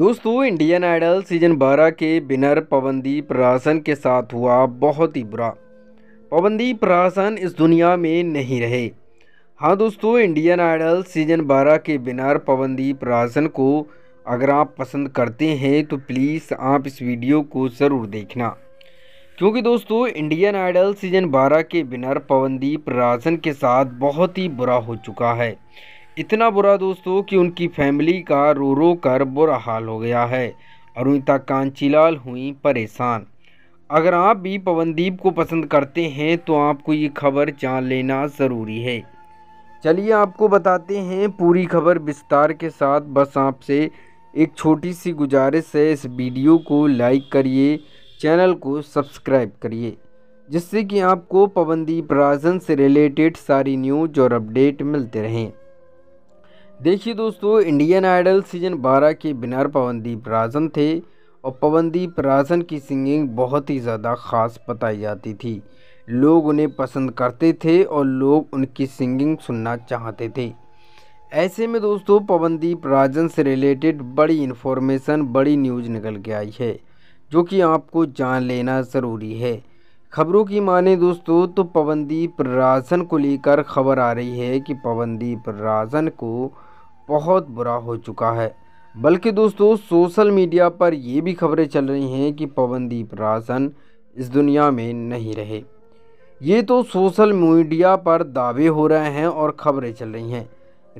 दोस्तों Indian idol season 12 के winner Pawandeep ration के साथ हुआ बहुत ही बुरा पवनदीप राशन इस दुनिया में नहीं रहे हाँ दोस्तों इंडियन आइडल सीजन 12 के बिनर पवनदीप राशन को अगर आप पसंद करते हैं तो प्लीज़ आप इस वीडियो को ज़रूर देखना क्योंकि दोस्तों इंडियन आइडल सीजन 12 के बिनर पवनदीप राशन के साथ बहुत ही बुरा हो चुका है इतना बुरा दोस्तों कि उनकी फैमिली का रो रो कर बुरा हाल हो गया है अरुणिता कांचीलाल हुई परेशान अगर आप भी पवनदीप को पसंद करते हैं तो आपको ये खबर जान लेना ज़रूरी है चलिए आपको बताते हैं पूरी खबर विस्तार के साथ बस आपसे एक छोटी सी गुजारिश है इस वीडियो को लाइक करिए चैनल को सब्सक्राइब करिए जिससे कि आपको पवनदीप राजन से रिलेटेड सारी न्यूज और अपडेट मिलते रहें देखिए दोस्तों इंडियन आइडल सीजन 12 के बिनर पवनदीप राजन थे और पवनदीप राजन की सिंगिंग बहुत ही ज़्यादा ख़ास बताई जाती थी लोग उन्हें पसंद करते थे और लोग उनकी सिंगिंग सुनना चाहते थे ऐसे में दोस्तों पवनदीप राजन से रिलेटेड बड़ी इन्फॉर्मेशन बड़ी न्यूज़ निकल के आई है जो कि आपको जान लेना ज़रूरी है खबरों की माने दोस्तों तो पवनदीप राजन को लेकर खबर आ रही है कि पवनदीप राजन को बहुत बुरा हो चुका है बल्कि दोस्तों सोशल मीडिया पर ये भी खबरें चल रही हैं कि पवनदीप राजन इस दुनिया में नहीं रहे ये तो सोशल मीडिया पर दावे हो रहे हैं और खबरें चल रही हैं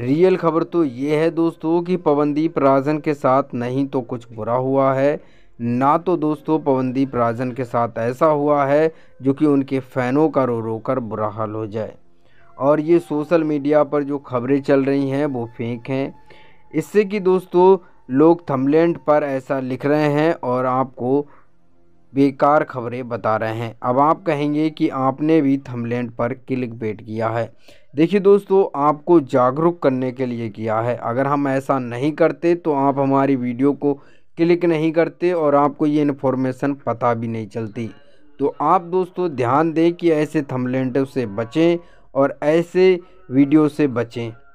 रियल खबर तो ये है दोस्तों कि पवनदीप राजन के साथ नहीं तो कुछ बुरा हुआ है ना तो दोस्तों पवनदीप राजन के साथ ऐसा हुआ है जो कि उनके फ़ैनों का रो रो कर बुरा हाल हो जाए और ये सोशल मीडिया पर जो खबरें चल रही हैं वो फेंक हैं इससे कि दोस्तों लोग थमलैंड पर ऐसा लिख रहे हैं और आपको बेकार खबरें बता रहे हैं अब आप कहेंगे कि आपने भी थमलैंड पर क्लिक बेट किया है देखिए दोस्तों आपको जागरूक करने के लिए किया है अगर हम ऐसा नहीं करते तो आप हमारी वीडियो को क्लिक नहीं करते और आपको ये इन्फॉर्मेशन पता भी नहीं चलती तो आप दोस्तों ध्यान दें कि ऐसे थमलेंटों से बचें और ऐसे वीडियो से बचें